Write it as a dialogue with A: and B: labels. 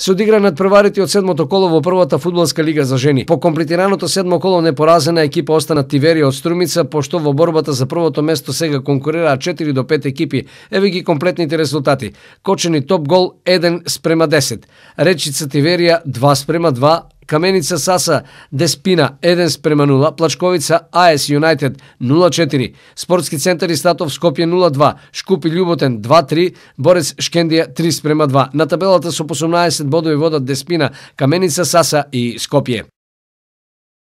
A: се одигра над преварите од седмото коло во првата фудбалска лига за жени. По комплетираното седмо коло непоразена екипа остана Тиверија од Струмица, пошто во борбата за првото место сега конкурираа 4 до 5 екипи. Еве ги комплетните резултати. Кочени топ гол 1 спрема 10. Речица Тиверија 2 спрема 2, Каменица Саса Деспина 1 спрема 0, Плачковица АЕС Юнайтед 0-4, Спортски центар Истатов Скопје 0-2, Шкупи Љуботен 2-3, Борец Шкендија 3 спрема 2. На табелата со 18 бодови водат Деспина, Каменица Саса и Скопје.